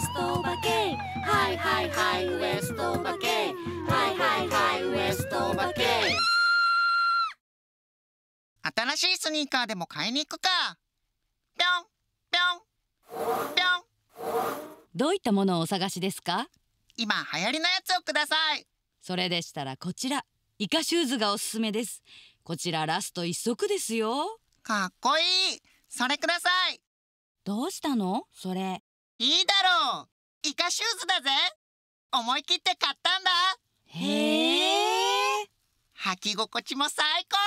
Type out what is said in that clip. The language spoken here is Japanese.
ストお化けハイハイハイウエストお化けハイハイハイウエストお化け新しいスニーカーでも買いに行くかぴょんぴょんぴょんどういったものをお探しですか今流行りのやつをくださいそれでしたらこちらイカシューズがおすすめですこちらラスト一足ですよかっこいいそれくださいどうしたのそれいいだろうイカシューズだぜ思い切って買ったんだへえ履き心地も最高